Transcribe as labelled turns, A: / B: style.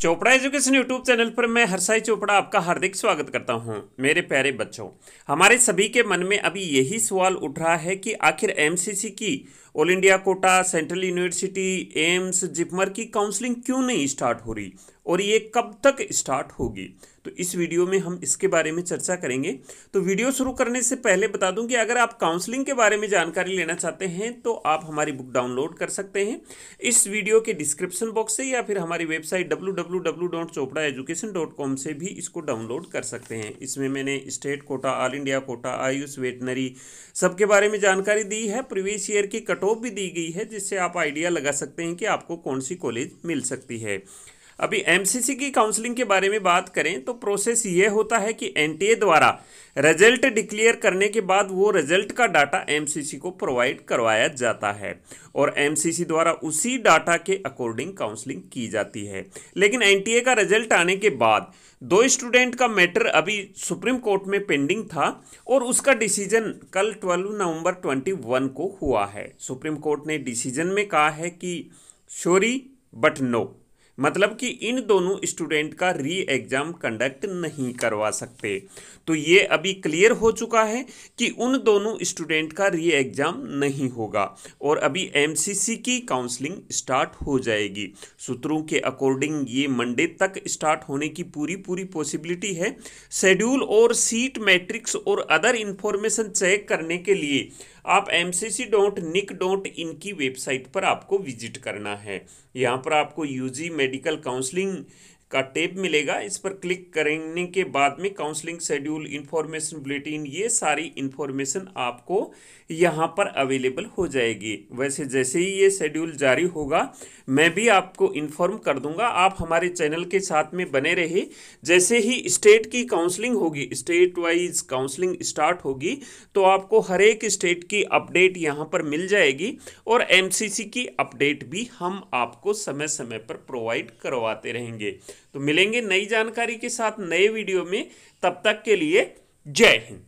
A: Chopra education YouTube channel पर मैं हरसाई चोपड़ा आपका हार्दिक स्वागत करता हूं मेरे प्यारे बच्चों हमारे सभी के मन में अभी यही सवाल उठ रहा है कि आखिर एमसीसी की all India quota central university AIIMS JIPMER की काउंसलिंग क्यों नहीं स्टार्ट हो रही और ये कब तक स्टार्ट होगी तो इस वीडियो में हम इसके बारे में चर्चा करेंगे तो वीडियो शुरू करने से पहले बता दूं कि अगर आप काउंसलिंग के बारे में जानकारी लेना चाहते हैं तो आप हमारी बुक डाउनलोड कर सकते हैं इस वीडियो के डिस्क्रिप्शन बॉक्स से या फिर हमारी वेबसाइट डब्ल्यू से भी इसको डाउनलोड कर सकते हैं इसमें मैंने state quota all India quota AYUSH veterinary सबके बारे में जानकारी दी है प्रीवियस ईयर की कट टॉप भी दी गई है जिससे आप आइडिया लगा सकते हैं कि आपको कौन सी कॉलेज मिल सकती है अभी एमसीसी की काउंसलिंग के बारे में बात करें तो प्रोसेस ये होता है कि एनटीए द्वारा रिजल्ट डिक्लेयर करने के बाद वो रिजल्ट का डाटा एमसीसी को प्रोवाइड करवाया जाता है और एमसीसी द्वारा उसी डाटा के अकॉर्डिंग काउंसलिंग की जाती है लेकिन एनटीए का रिजल्ट आने के बाद दो स्टूडेंट का मैटर अभी सुप्रीम कोर्ट में पेंडिंग था और उसका डिसीजन कल 12 नवंबर 21 को हुआ है सुप्रीम कोर्ट ने डिसीजन में कहा है कि शोरी बट नो मतलब कि इन दोनों स्टूडेंट का री एग्ज़ाम कंडक्ट नहीं करवा सकते तो ये अभी क्लियर हो चुका है कि उन दोनों स्टूडेंट का री एग्ज़ाम नहीं होगा और अभी एमसीसी की काउंसलिंग स्टार्ट हो जाएगी सूत्रों के अकॉर्डिंग ये मंडे तक स्टार्ट होने की पूरी पूरी पॉसिबिलिटी है शेड्यूल और सीट मैट्रिक्स और अदर इन्फॉर्मेशन चेक करने के लिए आप M C C dot nic dot in की वेबसाइट पर आपको विजिट करना है यहाँ पर आपको यूजी मेडिकल काउंसलिंग का टेप मिलेगा इस पर क्लिक करने के बाद में काउंसलिंग शेड्यूल इंफॉर्मेशन बुलेटिन ये सारी इन्फॉर्मेशन आपको यहाँ पर अवेलेबल हो जाएगी वैसे जैसे ही ये शेड्यूल जारी होगा मैं भी आपको इन्फॉर्म कर दूंगा आप हमारे चैनल के साथ में बने रहे जैसे ही स्टेट की काउंसलिंग होगी स्टेट वाइज काउंसलिंग स्टार्ट होगी तो आपको हर एक स्टेट की अपडेट यहाँ पर मिल जाएगी और एमसीसी की अपडेट भी हम आपको समय समय पर प्रोवाइड करवाते रहेंगे तो मिलेंगे नई जानकारी के साथ नए वीडियो में तब तक के लिए जय हिंद